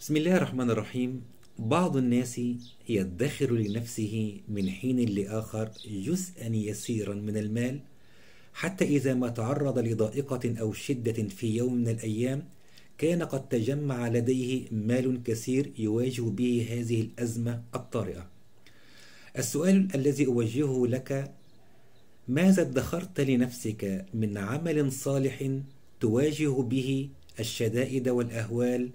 بسم الله الرحمن الرحيم بعض الناس يدخر لنفسه من حين لآخر جزءا يسيرا من المال حتى إذا ما تعرض لضائقة أو شدة في يوم من الأيام كان قد تجمع لديه مال كثير يواجه به هذه الأزمة الطارئة السؤال الذي أوجهه لك ماذا ادخرت لنفسك من عمل صالح تواجه به الشدائد والأهوال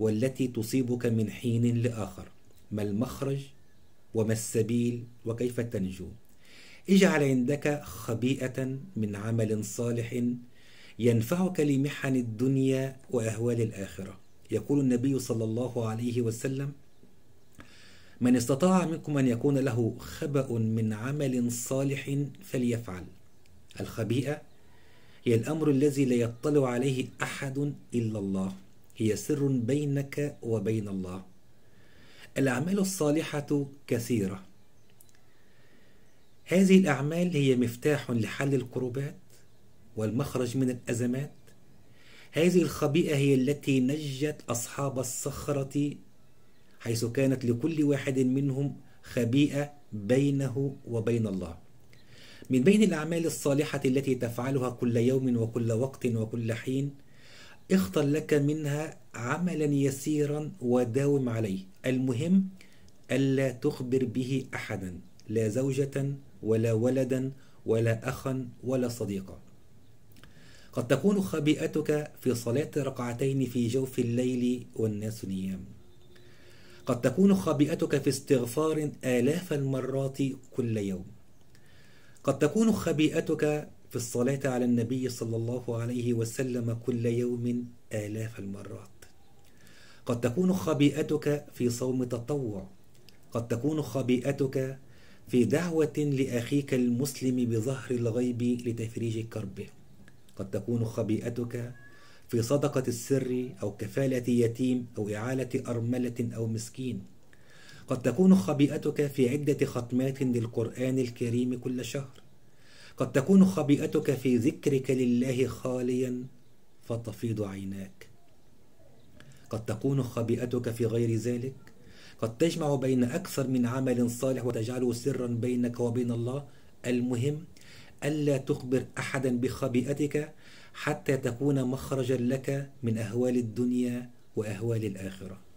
والتي تصيبك من حين لاخر ما المخرج وما السبيل وكيف تنجو اجعل عندك خبيئه من عمل صالح ينفعك لمحن الدنيا واهوال الاخره يقول النبي صلى الله عليه وسلم من استطاع منكم ان يكون له خبأ من عمل صالح فليفعل الخبيئه هي الامر الذي لا يطلع عليه احد الا الله هي سر بينك وبين الله الأعمال الصالحة كثيرة هذه الأعمال هي مفتاح لحل الكروبات والمخرج من الأزمات هذه الخبيئة هي التي نجت أصحاب الصخرة حيث كانت لكل واحد منهم خبيئة بينه وبين الله من بين الأعمال الصالحة التي تفعلها كل يوم وكل وقت وكل حين اختر لك منها عملا يسيرا وداوم عليه المهم ألا تخبر به أحدا لا زوجة ولا ولدا ولا أخا ولا صديقا قد تكون خبيئتك في صلاة ركعتين في جوف الليل والناس نيام قد تكون خبيئتك في استغفار آلاف المرات كل يوم قد تكون خبيئتك في الصلاة على النبي صلى الله عليه وسلم كل يوم آلاف المرات قد تكون خبيئتك في صوم تطوع قد تكون خبيئتك في دعوة لأخيك المسلم بظهر الغيب لتفريج كربه قد تكون خبيئتك في صدقة السر أو كفالة يتيم أو إعالة أرملة أو مسكين قد تكون خبيئتك في عدة ختمات للقرآن الكريم كل شهر قد تكون خبيئتك في ذكرك لله خاليا فتفيض عيناك قد تكون خبيئتك في غير ذلك قد تجمع بين أكثر من عمل صالح وتجعله سرا بينك وبين الله المهم ألا تخبر أحدا بخبيئتك حتى تكون مخرجا لك من أهوال الدنيا وأهوال الآخرة